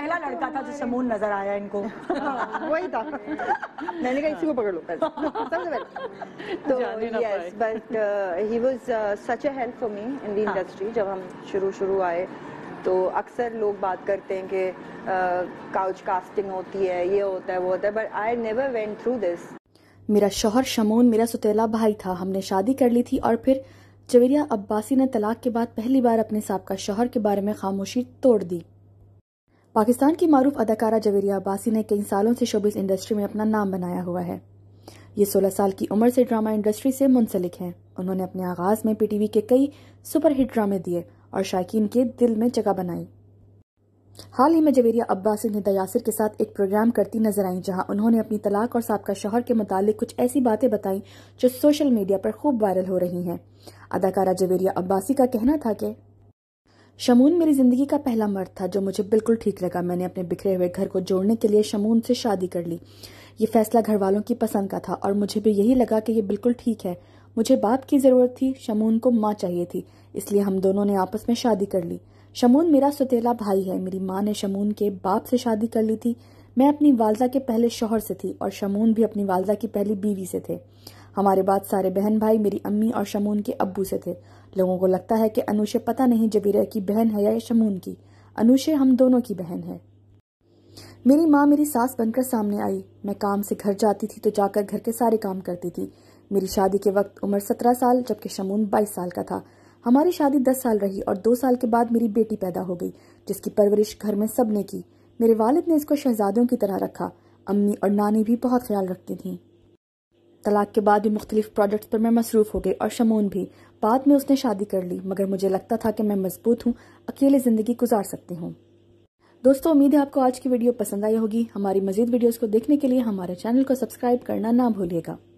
पहला लड़का था जो समून नजर आया इनको हाँ, वही था मैंने कहा इसी को पकड़ लो तो yes but he was such a help for me in the industry जब हम शुरू शुरू आए तो अक्सर लोग बात करते हैं कि काउच uh, कास्टिंग होती है ये होता है वो होता है but I never went through this मेरा शोहर शमून मेरा सुतेला भाई था हमने शादी कर ली थी और फिर जवेरिया अब्बासी ने तलाक के बाद पहली बार अपने साहब का शोहर के बारे में खामोशी तोड़ दी पाकिस्तान की मरूफ अदाकारा जवेरिया अब्बासी ने कई सालों से शोबिस इंडस्ट्री में अपना नाम बनाया हुआ है ये 16 साल की उम्र से ड्रामा इंडस्ट्री से मुंसलिक हैं उन्होंने अपने आगाज़ में पीटीवी के कई सुपरहिट ड्रामे दिए और शायकीन के दिल में जगह बनाई हाल ही में जवेरिया अब्बासी ने दयासिर के साथ एक प्रोग्राम करती नजर आई जहां उन्होंने अपनी तलाक और सबका शोहर के मुतालिक कुछ ऐसी बातें बताई जो सोशल मीडिया पर खूब वायरल हो रही हैं अदाकारा जवेरिया अब्बासी का कहना था कि शमून मेरी जिंदगी का पहला मर्द था जो मुझे बिल्कुल ठीक लगा मैंने अपने बिखरे हुए घर को जोड़ने के लिए शमून से शादी कर ली ये फैसला घर वालों की पसंद का था और मुझे भी यही लगा कि ये बिल्कुल ठीक है मुझे बाप की जरूरत थी शमून को माँ चाहिए थी इसलिए हम दोनों ने आपस में शादी कर ली शमून मेरा सुतेला भाई है मेरी माँ ने शमून के बाप से शादी कर ली थी मैं अपनी वालदा के पहले शोहर से थी और शमून भी अपनी वालदा की पहली बीवी से थे हमारे बाद सारे बहन भाई मेरी अम्मी और शमून के अब्बू से थे लोगों को लगता है कि अनुषे पता नहीं जबीरा की बहन है या शमून की अनुषे हम दोनों की बहन है मेरी माँ मेरी सास बनकर सामने आई मैं काम से घर जाती थी तो जाकर घर के सारे काम करती थी मेरी शादी के वक्त उम्र सत्रह साल जबकि शमून बाईस साल का था हमारी शादी दस साल रही और दो साल के बाद मेरी बेटी पैदा हो गई जिसकी परवरिश घर में सबने की मेरे वालिद ने इसको शहजादों की तरह रखा अम्मी और नानी भी बहुत ख्याल रखती थीं तलाक के बाद भी मुख्तलिफ प्रोजेक्ट्स पर मैं मसरूफ़ हो गई और शमून भी बाद में उसने शादी कर ली मगर मुझे लगता था कि मैं मजबूत हूँ अकेले ज़िंदगी गुजार सकती हूँ दोस्तों उम्मीद है आपको आज की वीडियो पसंद आई होगी हमारी मजीद वीडियोस को देखने के लिए हमारे चैनल को सब्सक्राइब करना ना भूलिएगा